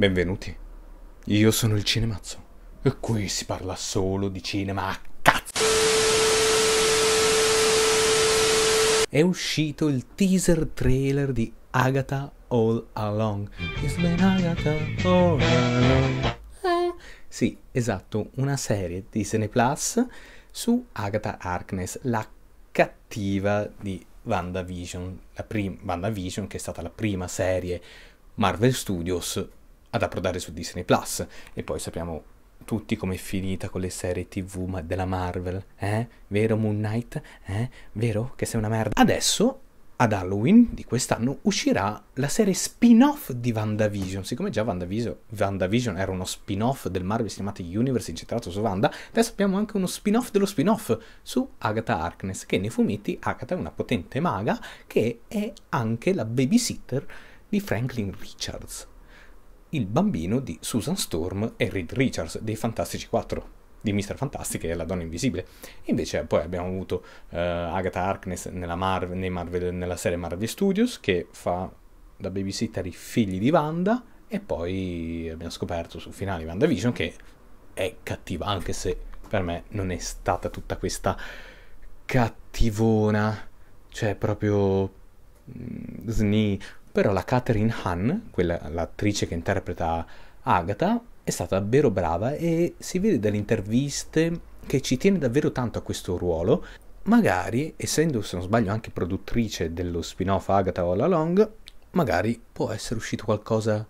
Benvenuti. Io sono il Cinemazzo. E qui si parla solo di cinema a cazzo. È uscito il teaser trailer di Agatha All Along. It's been Agatha All Along. Ah, sì, esatto, una serie Disney Plus su Agatha Harkness, la cattiva di WandaVision, la WandaVision che è stata la prima serie Marvel Studios ad approdare su Disney Plus. E poi sappiamo tutti com'è finita con le serie TV della Marvel, eh? Vero Moon Knight? Eh? Vero che sei una merda? Adesso ad Halloween di quest'anno uscirà la serie spin-off di WandaVision. Siccome già WandaVision, WandaVision era uno spin-off del Marvel Cinematic Universe incentrato su Wanda, adesso abbiamo anche uno spin-off dello spin-off su Agatha Harkness, che nei fumetti Agatha è una potente maga che è anche la babysitter di Franklin Richards il bambino di Susan Storm e Reed Richards dei Fantastici 4 di Mr. Fantastic e la donna invisibile. Invece poi abbiamo avuto uh, Agatha Harkness nella, Marvel, Marvel, nella serie Marvel Studios che fa da babysitter i figli di Wanda e poi abbiamo scoperto sul finale di WandaVision che è cattiva anche se per me non è stata tutta questa cattivona, cioè proprio mm, sni però la Catherine Hahn, quella, l'attrice che interpreta Agatha, è stata davvero brava e si vede dalle interviste che ci tiene davvero tanto a questo ruolo. Magari, essendo se non sbaglio anche produttrice dello spin-off Agatha All Along, magari può essere uscito qualcosa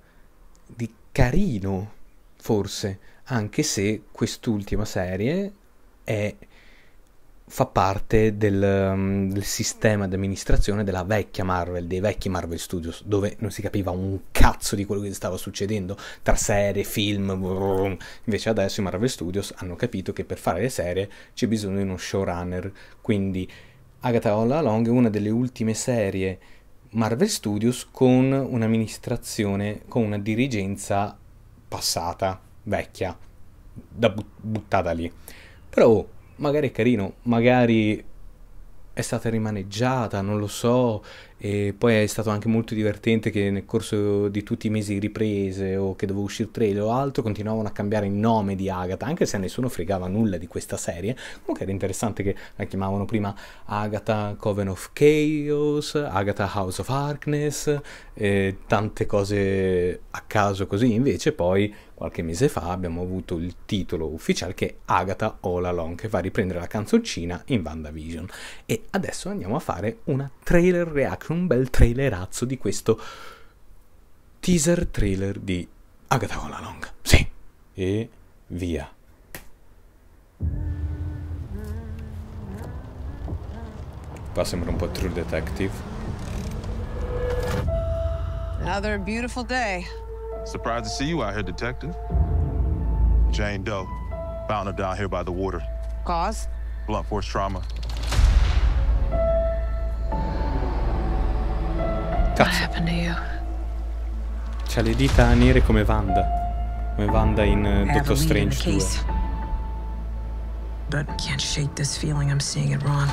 di carino, forse, anche se quest'ultima serie è fa parte del, mm, del sistema di amministrazione della vecchia Marvel, dei vecchi Marvel Studios, dove non si capiva un cazzo di quello che stava succedendo tra serie, film. Brum. Invece adesso i Marvel Studios hanno capito che per fare le serie c'è bisogno di uno showrunner. Quindi Agatha All Along è una delle ultime serie Marvel Studios con un'amministrazione, con una dirigenza passata, vecchia, da but- buttata lì. Però magari è carino, magari è stata rimaneggiata, non lo so, e poi è stato anche molto divertente che nel corso di tutti i mesi riprese o che dovevo uscire trailer o altro continuavano a cambiare il nome di Agatha, anche se a nessuno fregava nulla di questa serie. Comunque era interessante che la chiamavano prima Agatha Coven of Chaos, Agatha House of Harkness, eh, tante cose a caso così. Invece poi qualche mese fa abbiamo avuto il titolo ufficiale che è Agatha All Along, che va a riprendere la canzoncina in WandaVision. E adesso andiamo a fare una trailer reaction anche un bel trailerazzo di questo teaser trailer di Agatha con la Long. Sì, e via. Qua sembra un po' True Detective. Another beautiful day. Surprised to see you out here, detective. Jane Doe, found her down here by the water. Cause? Blunt force trauma. Cazzo. C'ha le dita nere come Wanda. Come Wanda in uh, Doctor Strange 2. But can't shake this feeling I'm seeing it wrong.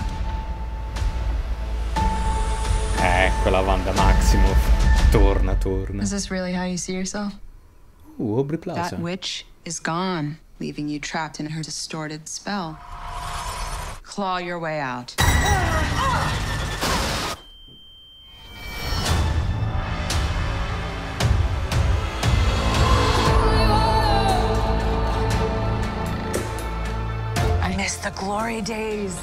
Ecco eh, la Wanda Maximoff. Torna, torna. Is this really how you see yourself? Ooh, Aubrey Plaza. That witch is gone, leaving you trapped in her distorted spell. Claw your way out. the glory days.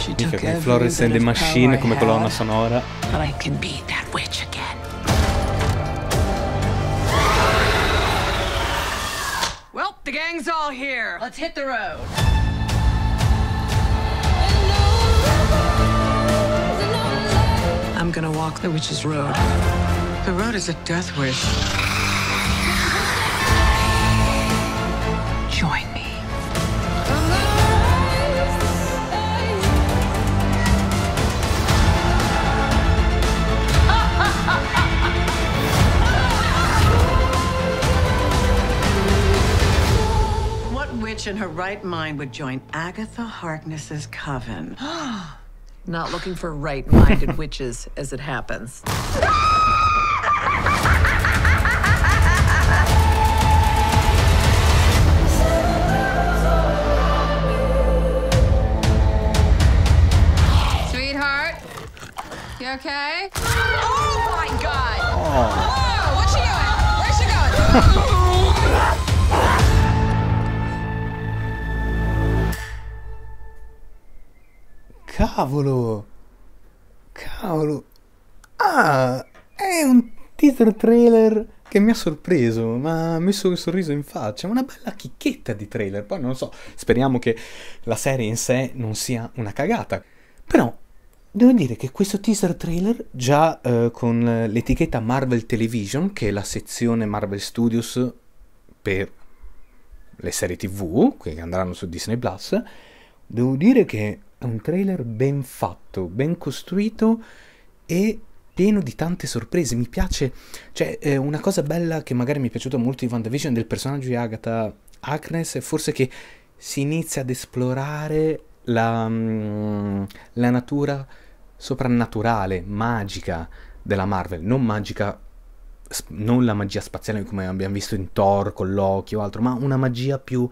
She Mica con Florence and the Machine come colonna sonora. I can be that witch again. Well, the gang's all here. Let's hit the road. I'm gonna walk the witch's road. The road is a death wish. join me. What witch in her right mind would join Agatha Harkness's coven? Not looking for right-minded witches, as it happens. okay? Oh my god! Oh. oh what's she doing? Where's she going? Cavolo! Cavolo! Ah! È un teaser trailer che mi ha sorpreso, mi ha messo un sorriso in faccia, una bella chicchetta di trailer, poi non lo so, speriamo che la serie in sé non sia una cagata. Però Devo dire che questo teaser trailer, già eh, con l'etichetta Marvel Television, che è la sezione Marvel Studios per le serie TV, che andranno su Disney Plus, devo dire che è un trailer ben fatto, ben costruito e pieno di tante sorprese. Mi piace, cioè, eh, una cosa bella che magari mi è piaciuta molto di WandaVision del personaggio di Agatha Harkness è forse che si inizia ad esplorare la, mm, la natura soprannaturale, magica della Marvel, non magica non la magia spaziale come abbiamo visto in Thor con Loki o altro, ma una magia più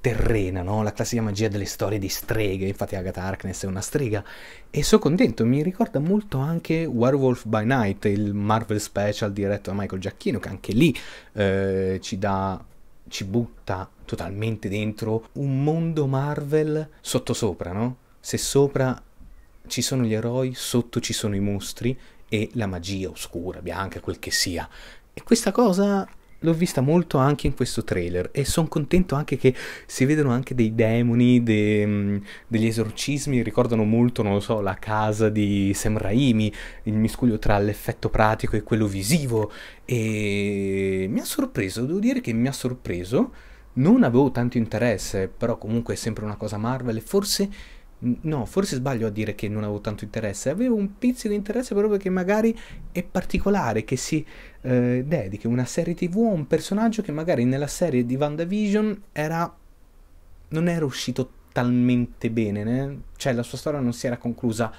terrena, no? la classica magia delle storie di streghe, infatti Agatha Harkness è una strega e sono contento, mi ricorda molto anche Werewolf by Night, il Marvel special diretto da Michael Giacchino che anche lì eh, ci dà ci butta totalmente dentro un mondo Marvel sottosopra, no? Se sopra ci sono gli eroi, sotto ci sono i mostri e la magia oscura, bianca, quel che sia. E questa cosa l'ho vista molto anche in questo trailer e sono contento anche che si vedono anche dei demoni, de, mm, degli esorcismi, ricordano molto, non lo so, la casa di Sam Raimi, il miscuglio tra l'effetto pratico e quello visivo e mi ha sorpreso, devo dire che mi ha sorpreso, non avevo tanto interesse, però comunque è sempre una cosa Marvel e forse No, forse sbaglio a dire che non avevo tanto interesse, avevo un pizzico di interesse proprio perché magari è particolare che si eh, dedichi una serie tv a un personaggio che magari nella serie di WandaVision era... non era uscito talmente bene, né? cioè la sua storia non si era conclusa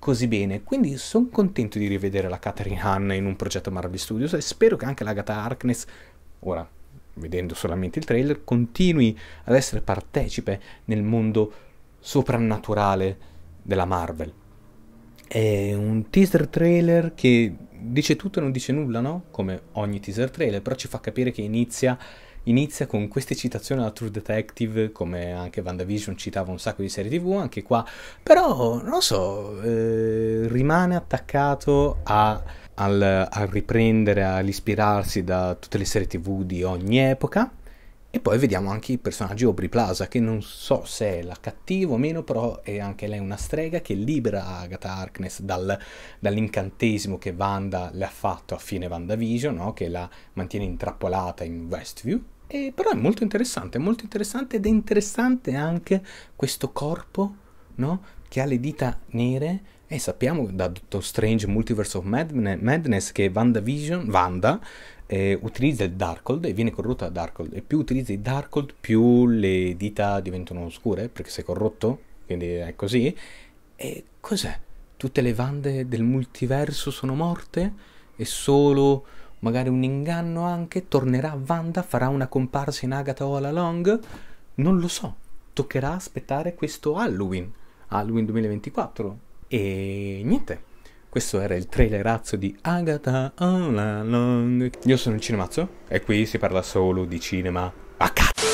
così bene, quindi sono contento di rivedere la Catherine Hanna in un progetto Marvel Studios e spero che anche l'Agatha Harkness, ora vedendo solamente il trailer, continui ad essere partecipe nel mondo soprannaturale della Marvel. È un teaser trailer che dice tutto e non dice nulla, no? Come ogni teaser trailer, però ci fa capire che inizia, inizia con queste citazioni alla True Detective, come anche VandaVision citava un sacco di serie tv, anche qua, però non so, eh, rimane attaccato a, al, a riprendere, all'ispirarsi da tutte le serie tv di ogni epoca e poi vediamo anche i personaggi Aubrey Plaza, che non so se è la cattiva o meno, però è anche lei una strega che libera Agatha Harkness dal, dall'incantesimo che Wanda le ha fatto a fine WandaVision, no? che la mantiene intrappolata in Westview. E, però è molto interessante, è molto interessante ed è interessante anche questo corpo no? che ha le dita nere e sappiamo da Doctor Strange Multiverse of Madness che WandaVision, Wanda, eh, utilizza il Darkhold e viene corrotto da Darkhold e più utilizza il Darkhold più le dita diventano oscure perché sei corrotto, quindi è così. E cos'è? Tutte le vande del multiverso sono morte e solo magari un inganno anche tornerà Wanda, farà una comparsa in Agatha All Along? Non lo so. Toccherà aspettare questo Halloween, Halloween 2024. E niente questo era il trailerazzo di Agatha All Along. Io sono il Cinemazzo e qui si parla solo di cinema a cazzo.